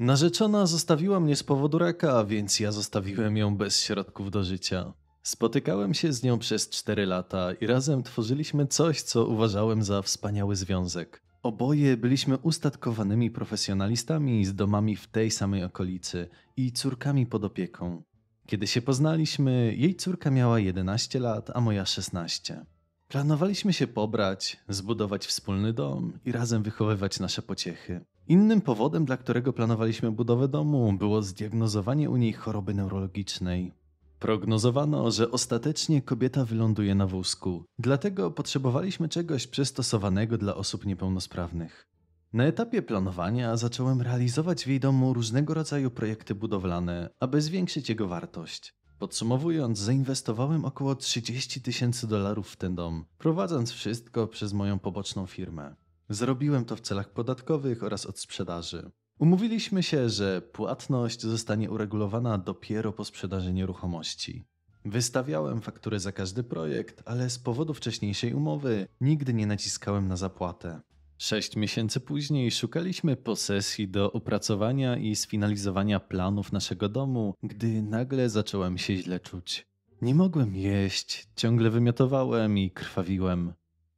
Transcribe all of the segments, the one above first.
Narzeczona zostawiła mnie z powodu raka, więc ja zostawiłem ją bez środków do życia. Spotykałem się z nią przez 4 lata i razem tworzyliśmy coś, co uważałem za wspaniały związek. Oboje byliśmy ustatkowanymi profesjonalistami z domami w tej samej okolicy i córkami pod opieką. Kiedy się poznaliśmy, jej córka miała 11 lat, a moja 16. Planowaliśmy się pobrać, zbudować wspólny dom i razem wychowywać nasze pociechy. Innym powodem, dla którego planowaliśmy budowę domu, było zdiagnozowanie u niej choroby neurologicznej. Prognozowano, że ostatecznie kobieta wyląduje na wózku, dlatego potrzebowaliśmy czegoś przystosowanego dla osób niepełnosprawnych. Na etapie planowania zacząłem realizować w jej domu różnego rodzaju projekty budowlane, aby zwiększyć jego wartość. Podsumowując, zainwestowałem około 30 tysięcy dolarów w ten dom, prowadząc wszystko przez moją poboczną firmę. Zrobiłem to w celach podatkowych oraz od sprzedaży. Umówiliśmy się, że płatność zostanie uregulowana dopiero po sprzedaży nieruchomości. Wystawiałem faktury za każdy projekt, ale z powodu wcześniejszej umowy nigdy nie naciskałem na zapłatę. Sześć miesięcy później szukaliśmy posesji do opracowania i sfinalizowania planów naszego domu, gdy nagle zacząłem się źle czuć. Nie mogłem jeść, ciągle wymiotowałem i krwawiłem.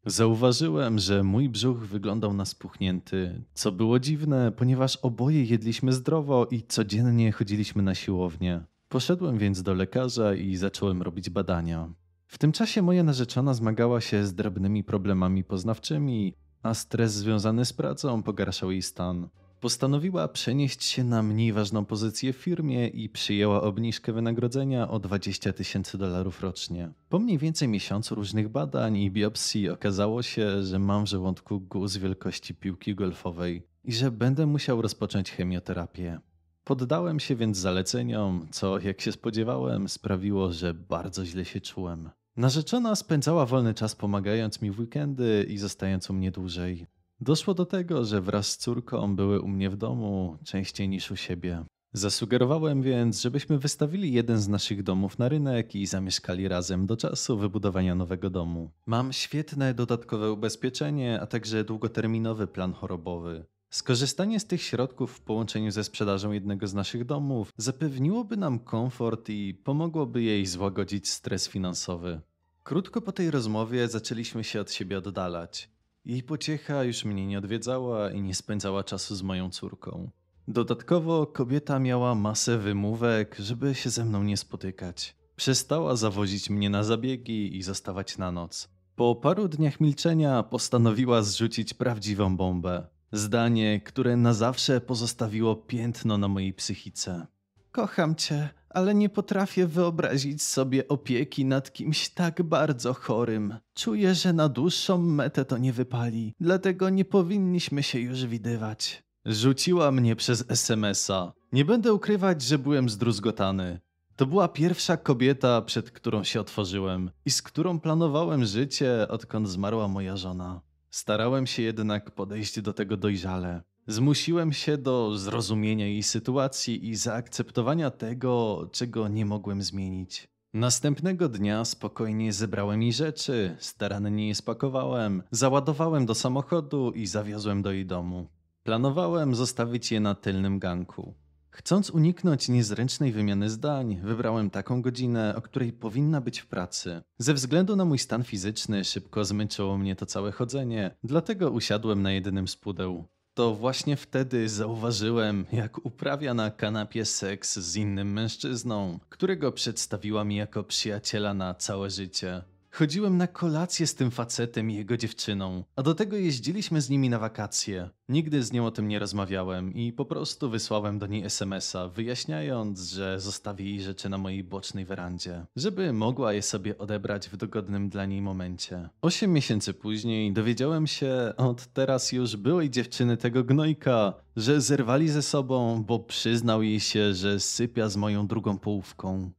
Zauważyłem, że mój brzuch wyglądał na spuchnięty, co było dziwne, ponieważ oboje jedliśmy zdrowo i codziennie chodziliśmy na siłownię. Poszedłem więc do lekarza i zacząłem robić badania. W tym czasie moja narzeczona zmagała się z drobnymi problemami poznawczymi, a stres związany z pracą pogarszał jej stan. Postanowiła przenieść się na mniej ważną pozycję w firmie i przyjęła obniżkę wynagrodzenia o 20 tysięcy dolarów rocznie. Po mniej więcej miesiącu różnych badań i biopsji okazało się, że mam w żołądku guz wielkości piłki golfowej i że będę musiał rozpocząć chemioterapię. Poddałem się więc zaleceniom, co, jak się spodziewałem, sprawiło, że bardzo źle się czułem. Narzeczona spędzała wolny czas pomagając mi w weekendy i zostając u mnie dłużej. Doszło do tego, że wraz z córką były u mnie w domu częściej niż u siebie. Zasugerowałem więc, żebyśmy wystawili jeden z naszych domów na rynek i zamieszkali razem do czasu wybudowania nowego domu. Mam świetne dodatkowe ubezpieczenie, a także długoterminowy plan chorobowy. Skorzystanie z tych środków w połączeniu ze sprzedażą jednego z naszych domów zapewniłoby nam komfort i pomogłoby jej złagodzić stres finansowy. Krótko po tej rozmowie zaczęliśmy się od siebie oddalać. Jej pociecha już mnie nie odwiedzała i nie spędzała czasu z moją córką. Dodatkowo kobieta miała masę wymówek, żeby się ze mną nie spotykać. Przestała zawozić mnie na zabiegi i zostawać na noc. Po paru dniach milczenia postanowiła zrzucić prawdziwą bombę. Zdanie, które na zawsze pozostawiło piętno na mojej psychice. Kocham cię, ale nie potrafię wyobrazić sobie opieki nad kimś tak bardzo chorym. Czuję, że na dłuższą metę to nie wypali, dlatego nie powinniśmy się już widywać. Rzuciła mnie przez SMS-a. Nie będę ukrywać, że byłem zdruzgotany. To była pierwsza kobieta, przed którą się otworzyłem i z którą planowałem życie, odkąd zmarła moja żona. Starałem się jednak podejść do tego dojrzale. Zmusiłem się do zrozumienia jej sytuacji i zaakceptowania tego, czego nie mogłem zmienić. Następnego dnia spokojnie zebrałem jej rzeczy, starannie je spakowałem, załadowałem do samochodu i zawiozłem do jej domu. Planowałem zostawić je na tylnym ganku. Chcąc uniknąć niezręcznej wymiany zdań, wybrałem taką godzinę, o której powinna być w pracy. Ze względu na mój stan fizyczny szybko zmęczyło mnie to całe chodzenie, dlatego usiadłem na jednym z pudeł. To właśnie wtedy zauważyłem, jak uprawia na kanapie seks z innym mężczyzną, którego przedstawiła mi jako przyjaciela na całe życie. Chodziłem na kolację z tym facetem i jego dziewczyną, a do tego jeździliśmy z nimi na wakacje. Nigdy z nią o tym nie rozmawiałem i po prostu wysłałem do niej SMS-a, wyjaśniając, że zostawi jej rzeczy na mojej bocznej werandzie, żeby mogła je sobie odebrać w dogodnym dla niej momencie. Osiem miesięcy później dowiedziałem się od teraz już byłej dziewczyny tego gnojka, że zerwali ze sobą, bo przyznał jej się, że sypia z moją drugą połówką.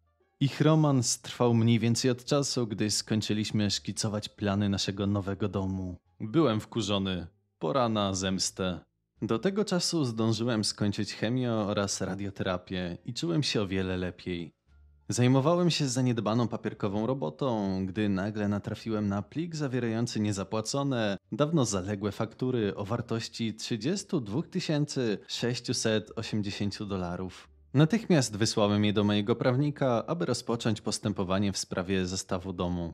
Ich romans trwał mniej więcej od czasu, gdy skończyliśmy szkicować plany naszego nowego domu. Byłem wkurzony. Pora na zemstę. Do tego czasu zdążyłem skończyć chemię oraz radioterapię i czułem się o wiele lepiej. Zajmowałem się zaniedbaną papierkową robotą, gdy nagle natrafiłem na plik zawierający niezapłacone, dawno zaległe faktury o wartości 32 680 dolarów. Natychmiast wysłałem je do mojego prawnika, aby rozpocząć postępowanie w sprawie zestawu domu.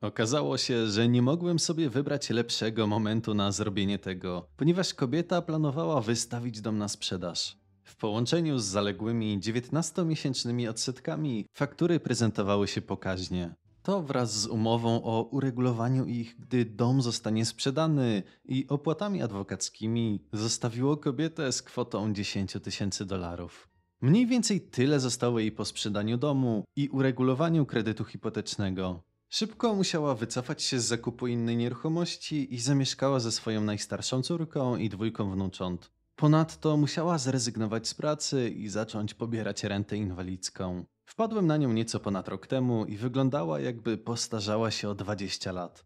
Okazało się, że nie mogłem sobie wybrać lepszego momentu na zrobienie tego, ponieważ kobieta planowała wystawić dom na sprzedaż. W połączeniu z zaległymi 19-miesięcznymi odsetkami faktury prezentowały się pokaźnie. To wraz z umową o uregulowaniu ich, gdy dom zostanie sprzedany i opłatami adwokackimi zostawiło kobietę z kwotą 10 tysięcy dolarów. Mniej więcej tyle zostało jej po sprzedaniu domu i uregulowaniu kredytu hipotecznego. Szybko musiała wycofać się z zakupu innej nieruchomości i zamieszkała ze swoją najstarszą córką i dwójką wnucząt. Ponadto musiała zrezygnować z pracy i zacząć pobierać rentę inwalidzką. Wpadłem na nią nieco ponad rok temu i wyglądała jakby postarzała się o 20 lat.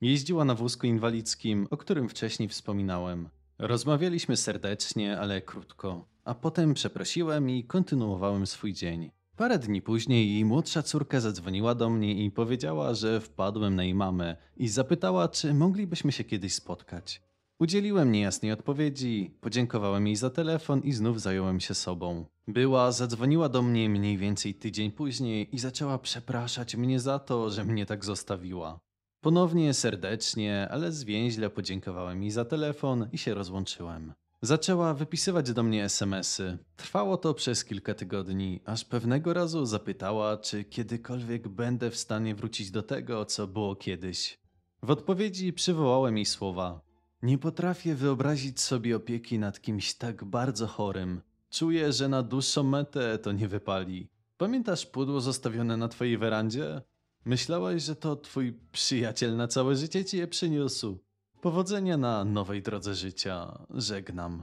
Jeździła na wózku inwalidzkim, o którym wcześniej wspominałem. Rozmawialiśmy serdecznie, ale krótko a potem przeprosiłem i kontynuowałem swój dzień. Parę dni później jej młodsza córka zadzwoniła do mnie i powiedziała, że wpadłem na jej mamę i zapytała, czy moglibyśmy się kiedyś spotkać. Udzieliłem niejasnej odpowiedzi, podziękowałem jej za telefon i znów zająłem się sobą. Była zadzwoniła do mnie mniej więcej tydzień później i zaczęła przepraszać mnie za to, że mnie tak zostawiła. Ponownie serdecznie, ale zwięźle podziękowałem jej za telefon i się rozłączyłem. Zaczęła wypisywać do mnie SMSy. Trwało to przez kilka tygodni, aż pewnego razu zapytała, czy kiedykolwiek będę w stanie wrócić do tego, co było kiedyś. W odpowiedzi przywołałem jej słowa: Nie potrafię wyobrazić sobie opieki nad kimś tak bardzo chorym. Czuję, że na dłuższą metę to nie wypali. Pamiętasz pudło zostawione na twojej werandzie? Myślałaś, że to twój przyjaciel na całe życie ci je przyniósł. Powodzenia na nowej drodze życia, żegnam.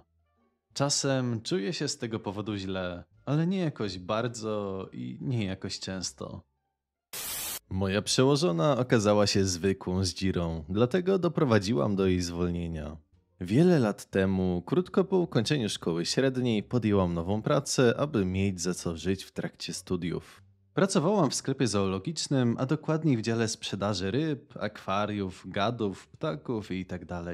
Czasem czuję się z tego powodu źle, ale nie jakoś bardzo i nie jakoś często. Moja przełożona okazała się zwykłą zdzirą, dlatego doprowadziłam do jej zwolnienia. Wiele lat temu, krótko po ukończeniu szkoły średniej, podjęłam nową pracę, aby mieć za co żyć w trakcie studiów. Pracowałam w sklepie zoologicznym, a dokładniej w dziale sprzedaży ryb, akwariów, gadów, ptaków itd. Tak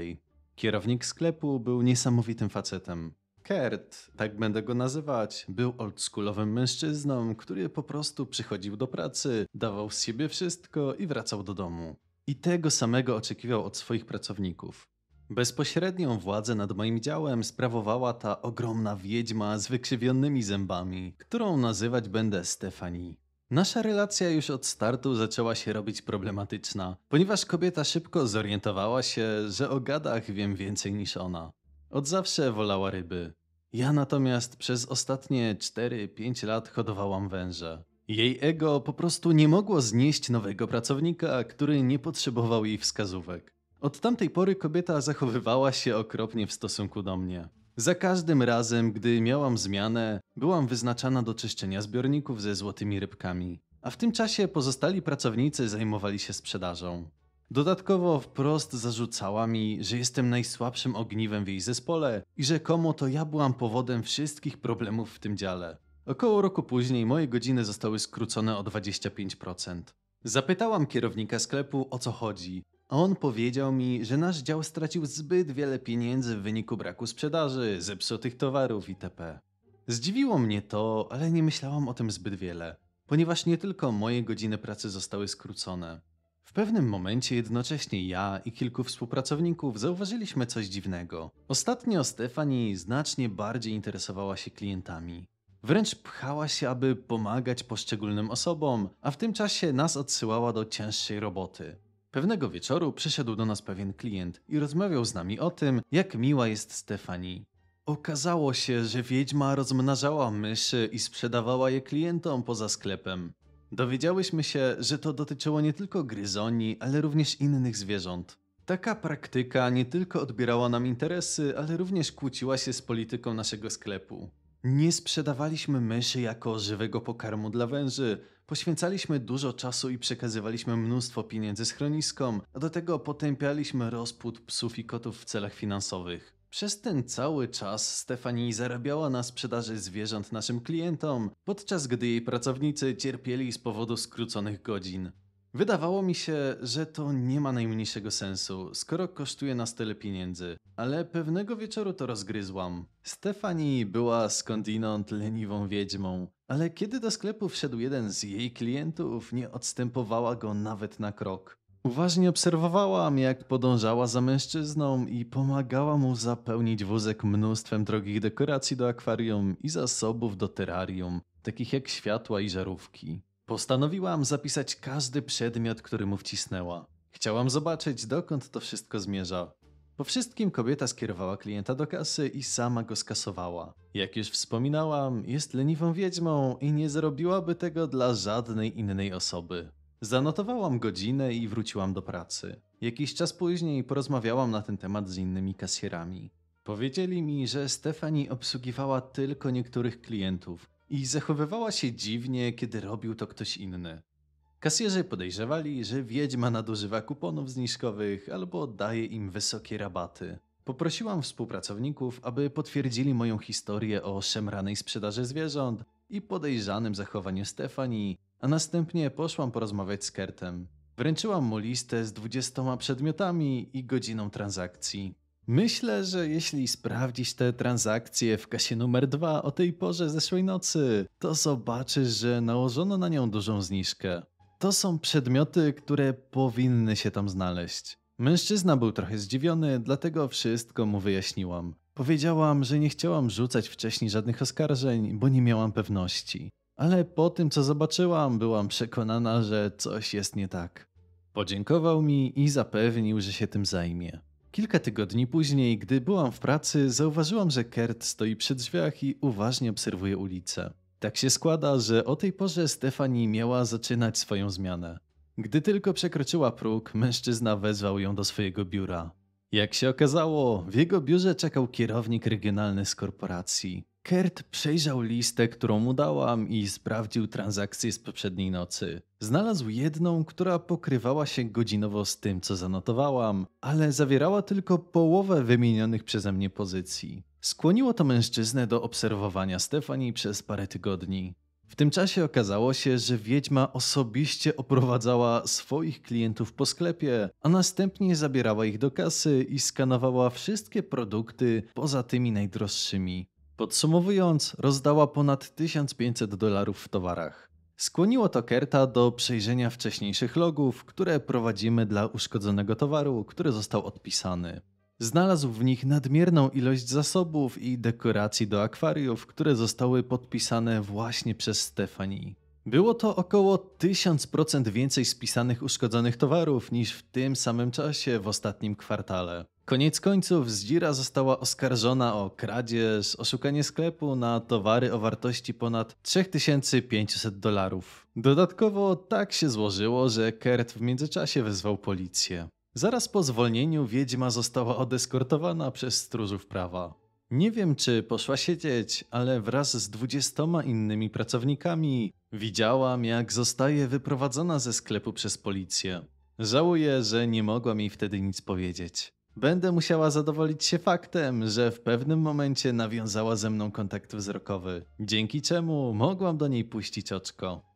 Kierownik sklepu był niesamowitym facetem. Kurt, tak będę go nazywać, był oldschoolowym mężczyzną, który po prostu przychodził do pracy, dawał z siebie wszystko i wracał do domu. I tego samego oczekiwał od swoich pracowników. Bezpośrednią władzę nad moim działem sprawowała ta ogromna wiedźma z wykrzywionymi zębami, którą nazywać będę Stefani. Nasza relacja już od startu zaczęła się robić problematyczna, ponieważ kobieta szybko zorientowała się, że o gadach wiem więcej niż ona. Od zawsze wolała ryby. Ja natomiast przez ostatnie 4-5 lat hodowałam węże. Jej ego po prostu nie mogło znieść nowego pracownika, który nie potrzebował jej wskazówek. Od tamtej pory kobieta zachowywała się okropnie w stosunku do mnie. Za każdym razem, gdy miałam zmianę, byłam wyznaczana do czyszczenia zbiorników ze złotymi rybkami, a w tym czasie pozostali pracownicy zajmowali się sprzedażą. Dodatkowo wprost zarzucała mi, że jestem najsłabszym ogniwem w jej zespole i rzekomo to ja byłam powodem wszystkich problemów w tym dziale. Około roku później moje godziny zostały skrócone o 25%. Zapytałam kierownika sklepu o co chodzi, a on powiedział mi, że nasz dział stracił zbyt wiele pieniędzy w wyniku braku sprzedaży, zepsutych towarów itp. Zdziwiło mnie to, ale nie myślałam o tym zbyt wiele, ponieważ nie tylko moje godziny pracy zostały skrócone. W pewnym momencie jednocześnie ja i kilku współpracowników zauważyliśmy coś dziwnego. Ostatnio Stefani znacznie bardziej interesowała się klientami. Wręcz pchała się, aby pomagać poszczególnym osobom, a w tym czasie nas odsyłała do cięższej roboty. Pewnego wieczoru przyszedł do nas pewien klient i rozmawiał z nami o tym, jak miła jest Stefani. Okazało się, że wiedźma rozmnażała myszy i sprzedawała je klientom poza sklepem. Dowiedziałyśmy się, że to dotyczyło nie tylko gryzoni, ale również innych zwierząt. Taka praktyka nie tylko odbierała nam interesy, ale również kłóciła się z polityką naszego sklepu. Nie sprzedawaliśmy myszy jako żywego pokarmu dla węży, Poświęcaliśmy dużo czasu i przekazywaliśmy mnóstwo pieniędzy schroniskom, a do tego potępialiśmy rozpód psów i kotów w celach finansowych. Przez ten cały czas Stefani zarabiała na sprzedaży zwierząt naszym klientom, podczas gdy jej pracownicy cierpieli z powodu skróconych godzin. Wydawało mi się, że to nie ma najmniejszego sensu, skoro kosztuje nas tyle pieniędzy, ale pewnego wieczoru to rozgryzłam. Stefani była skądinąd leniwą wiedźmą, ale kiedy do sklepu wszedł jeden z jej klientów, nie odstępowała go nawet na krok. Uważnie obserwowałam, jak podążała za mężczyzną i pomagała mu zapełnić wózek mnóstwem drogich dekoracji do akwarium i zasobów do terrarium, takich jak światła i żarówki. Postanowiłam zapisać każdy przedmiot, który mu wcisnęła. Chciałam zobaczyć, dokąd to wszystko zmierza. Po wszystkim kobieta skierowała klienta do kasy i sama go skasowała. Jak już wspominałam, jest leniwą wiedźmą i nie zrobiłaby tego dla żadnej innej osoby. Zanotowałam godzinę i wróciłam do pracy. Jakiś czas później porozmawiałam na ten temat z innymi kasjerami. Powiedzieli mi, że Stefani obsługiwała tylko niektórych klientów, i zachowywała się dziwnie, kiedy robił to ktoś inny. Kasjerzy podejrzewali, że wiedźma nadużywa kuponów zniżkowych albo daje im wysokie rabaty. Poprosiłam współpracowników, aby potwierdzili moją historię o szemranej sprzedaży zwierząt i podejrzanym zachowaniu Stefanii, a następnie poszłam porozmawiać z Kertem. Wręczyłam mu listę z dwudziestoma przedmiotami i godziną transakcji. Myślę, że jeśli sprawdzisz te transakcje w kasie numer 2 o tej porze zeszłej nocy, to zobaczysz, że nałożono na nią dużą zniżkę. To są przedmioty, które powinny się tam znaleźć. Mężczyzna był trochę zdziwiony, dlatego wszystko mu wyjaśniłam. Powiedziałam, że nie chciałam rzucać wcześniej żadnych oskarżeń, bo nie miałam pewności. Ale po tym, co zobaczyłam, byłam przekonana, że coś jest nie tak. Podziękował mi i zapewnił, że się tym zajmie. Kilka tygodni później, gdy byłam w pracy, zauważyłam, że Kurt stoi przy drzwiach i uważnie obserwuje ulicę. Tak się składa, że o tej porze Stefani miała zaczynać swoją zmianę. Gdy tylko przekroczyła próg, mężczyzna wezwał ją do swojego biura. Jak się okazało, w jego biurze czekał kierownik regionalny z korporacji. Kurt przejrzał listę, którą mu dałam i sprawdził transakcje z poprzedniej nocy. Znalazł jedną, która pokrywała się godzinowo z tym, co zanotowałam, ale zawierała tylko połowę wymienionych przeze mnie pozycji. Skłoniło to mężczyznę do obserwowania Stefani przez parę tygodni. W tym czasie okazało się, że wiedźma osobiście oprowadzała swoich klientów po sklepie, a następnie zabierała ich do kasy i skanowała wszystkie produkty poza tymi najdroższymi. Podsumowując, rozdała ponad 1500 dolarów w towarach. Skłoniło to Kerta do przejrzenia wcześniejszych logów, które prowadzimy dla uszkodzonego towaru, który został odpisany. Znalazł w nich nadmierną ilość zasobów i dekoracji do akwariów, które zostały podpisane właśnie przez Stefani. Było to około 1000% więcej spisanych uszkodzonych towarów niż w tym samym czasie w ostatnim kwartale. Koniec końców Zdzira została oskarżona o kradzież, oszukanie sklepu na towary o wartości ponad 3500 dolarów. Dodatkowo tak się złożyło, że Kert w międzyczasie wezwał policję. Zaraz po zwolnieniu wiedźma została odeskortowana przez stróżów prawa. Nie wiem, czy poszła siedzieć, ale wraz z dwudziestoma innymi pracownikami widziałam, jak zostaje wyprowadzona ze sklepu przez policję. Żałuję, że nie mogłam jej wtedy nic powiedzieć. Będę musiała zadowolić się faktem, że w pewnym momencie nawiązała ze mną kontakt wzrokowy, dzięki czemu mogłam do niej puścić oczko.